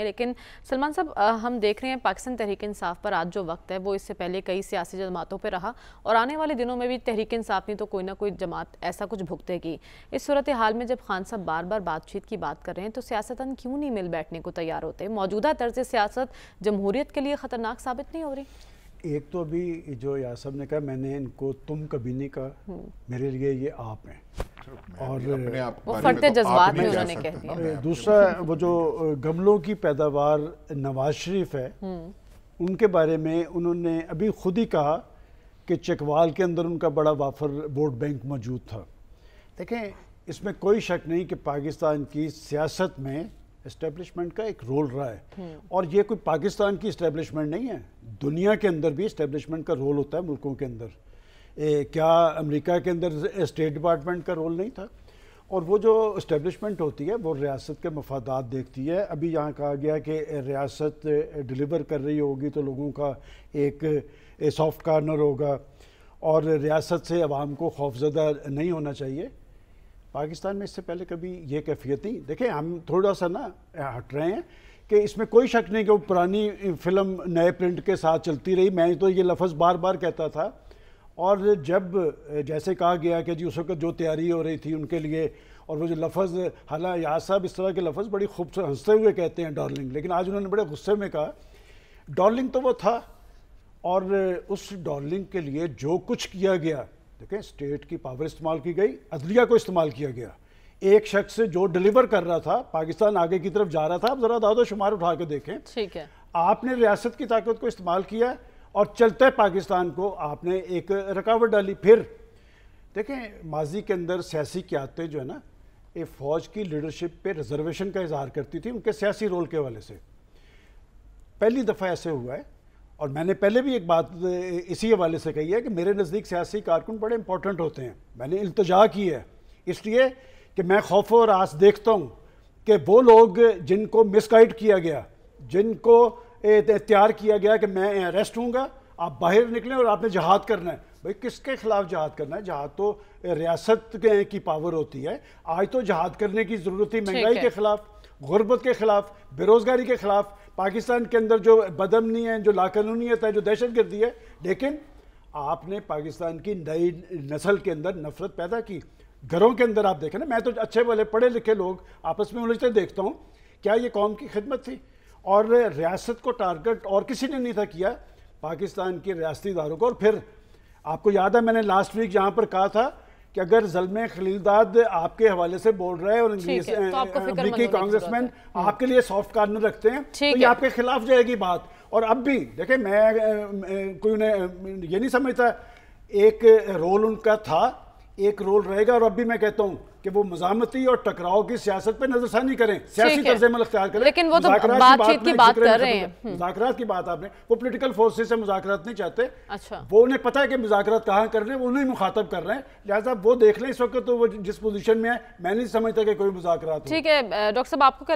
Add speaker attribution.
Speaker 1: लेकिन सलमान साहब हम देख रहे हैं पाकिस्तान तहरीक इंसाफ पर आज जो वक्त है वो इससे पहले कई सियासी जमातों पर रहा और आने वाले दिनों में भी तहरीक इंसाफ नहीं तो कोई ना कोई जमात ऐसा कुछ भुगतेगी इस सूरत हाल में जब खान साहब बार बार बातचीत की बात कर रहे हैं तो सियासतन क्यों नहीं मिल बैठने को तैयार होते मौजूदा तर्ज सियासत जमहूरीत के लिए ख़तरनाक साबित नहीं हो रही एक तो अभी जो यासब ने कहा मैंने इनको तुम कभी नहीं कहा हम्म। मेरे लिए ये आप हैं और फटते तो जज्बात में उन्होंने कह दिया दूसरा वो जो गमलों की पैदावार नवाज शरीफ है हम्म। उनके बारे में उन्होंने अभी खुद ही कहा कि चकवाल के अंदर उनका बड़ा वाफर वोट बैंक मौजूद था देखें इसमें कोई शक नहीं कि पाकिस्तान की सियासत में इस्टेब्लिशमेंट का एक रोल रहा है हम्म। और ये कोई पाकिस्तान की इस्टेब्लिशमेंट नहीं है दुनिया के अंदर भी इस्टेब्लिशमेंट का रोल होता है मुल्कों के अंदर ए, क्या अमेरिका के अंदर स्टेट डिपार्टमेंट का रोल नहीं था और वो जो इस्टेब्लिशमेंट होती है वो रियासत के मफादात देखती है अभी यहाँ कहा गया कि रियासत डिलीवर कर रही होगी तो लोगों का एक सॉफ्ट कार्नर होगा और रियासत से अवाम को खौफजदा नहीं होना चाहिए पाकिस्तान में इससे पहले कभी ये कैफियत नहीं देखें हम थोड़ा सा ना हट रहे हैं कि इसमें कोई शक नहीं कि वो पुरानी फिल्म नए प्रिंट के साथ चलती रही मैं तो ये लफ्ज़ बार बार कहता था और जब जैसे कहा गया कि जी उस वक्त जो तैयारी हो रही थी उनके लिए और वो जो लफज हाला याद साहब इस तरह के लफज बड़ी खूबसूरत हंसते हुए कहते हैं डार्लिंग लेकिन आज उन्होंने बड़े गुस्से में कहा डार्लिंग तो वो था और उस डार्लिंग के लिए जो कुछ किया गया देखें स्टेट की पावर इस्तेमाल की गई अदलिया को इस्तेमाल किया गया एक शख्स जो डिलीवर कर रहा था पाकिस्तान आगे की तरफ जा रहा था आप ज़रा दादो शुमार उठा के देखें ठीक है आपने रियासत की ताकत को इस्तेमाल किया और चलते पाकिस्तान को आपने एक रुकावट डाली फिर देखें माजी के अंदर सियासी क्यादतें जो है ना एक फ़ौज की लीडरशिप पे रिजर्वेशन का इजहार करती थी उनके सियासी रोल के हवाले से पहली दफ़ा ऐसे हुआ है और मैंने पहले भी एक बात इसी हवाले से कही है कि मेरे नज़दीक सियासी कारकुन बड़े इंपॉर्टेंट होते हैं मैंने अल्तजा की है इसलिए कि मैं खौफ और आस देखता हूँ कि वो लोग जिनको मिसगाइड किया गया जिनको तैयार किया गया कि मैं अरेस्ट हूँगा आप बाहर निकलें और आपने जहाद करना है भाई किसके खिलाफ जहाद करना है जहाद तो रियासत की पावर होती है आज तो जहाद करने की ज़रूरत ही महंगाई के खिलाफ गुरबत के खिलाफ बेरोज़गारी के खिलाफ पाकिस्तान के अंदर जो बदमनी है जो लाकानूनीत है जो दहशत गर्दी है लेकिन आपने पाकिस्तान की नई नस्ल के अंदर नफरत पैदा की घरों के अंदर आप देखें ना मैं तो अच्छे वाले पढ़े लिखे लोग आपस में उलझते देखता हूँ क्या ये कौम की खिदमत थी और रियासत को टारगेट और किसी ने नहीं था किया पाकिस्तान के रियाती इदारों को और फिर आपको याद है मैंने लास्ट वीक यहाँ पर कहा था कि अगर जलमे खलीलदाद आपके हवाले से बोल रहे हैं और इंग्लिश तो अमरीकी कांग्रेसमैन हम्म। आपके लिए सॉफ्ट कार्नर रखते हैं तो ये आपके खिलाफ जाएगी बात और अब भी देखें मैं कोई उन्हें ये नहीं समझता एक रोल उनका था एक रोल रहेगा और अब भी मैं कहता हूँ कि वो मजामती और टकराव की सियासत पर नजरसानी करें सियासी तर्ज अमल अख्तियार करें लेकिन वो तो बातचीत की बात कर रहे हैं हम्म। मुजाकरात की बात आपने वो पोलिटिकल फोर्सेज से मुजाकरात नहीं चाहते अच्छा वो उन्हें पता है कि मुजाकरात कहाँ कर रहे हैं वो उन्हें मुखातब कर रहे हैं लिहाजा वो देख लें इस वक्त तो वो जिस पोजिशन में है मैं नहीं समझता कि कोई मुजाकरात ठीक है डॉक्टर साहब आपको